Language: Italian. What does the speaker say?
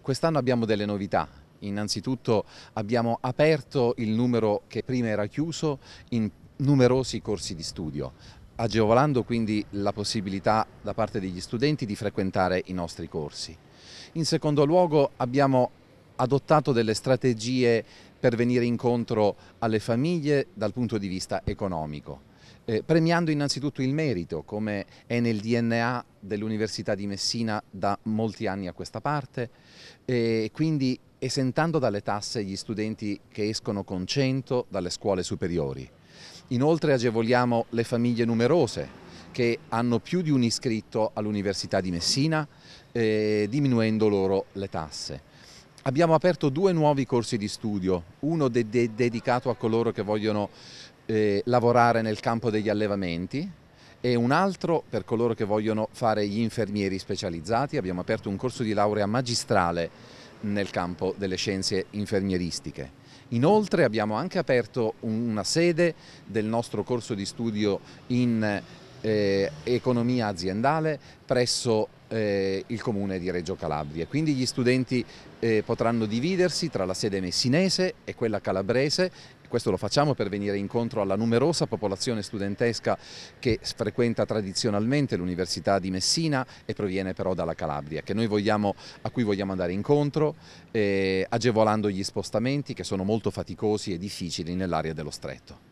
Quest'anno abbiamo delle novità, Innanzitutto abbiamo aperto il numero che prima era chiuso in numerosi corsi di studio, agevolando quindi la possibilità da parte degli studenti di frequentare i nostri corsi. In secondo luogo abbiamo adottato delle strategie per venire incontro alle famiglie dal punto di vista economico eh, premiando innanzitutto il merito, come è nel DNA dell'Università di Messina da molti anni a questa parte, e quindi esentando dalle tasse gli studenti che escono con 100 dalle scuole superiori. Inoltre agevoliamo le famiglie numerose che hanno più di un iscritto all'Università di Messina, eh, diminuendo loro le tasse. Abbiamo aperto due nuovi corsi di studio, uno de de dedicato a coloro che vogliono eh, lavorare nel campo degli allevamenti e un altro per coloro che vogliono fare gli infermieri specializzati. Abbiamo aperto un corso di laurea magistrale nel campo delle scienze infermieristiche. Inoltre abbiamo anche aperto una sede del nostro corso di studio in eh, economia aziendale presso eh, il comune di Reggio Calabria. Quindi gli studenti eh, potranno dividersi tra la sede messinese e quella calabrese questo lo facciamo per venire incontro alla numerosa popolazione studentesca che frequenta tradizionalmente l'Università di Messina e proviene però dalla Calabria, vogliamo, a cui vogliamo andare incontro eh, agevolando gli spostamenti che sono molto faticosi e difficili nell'area dello stretto.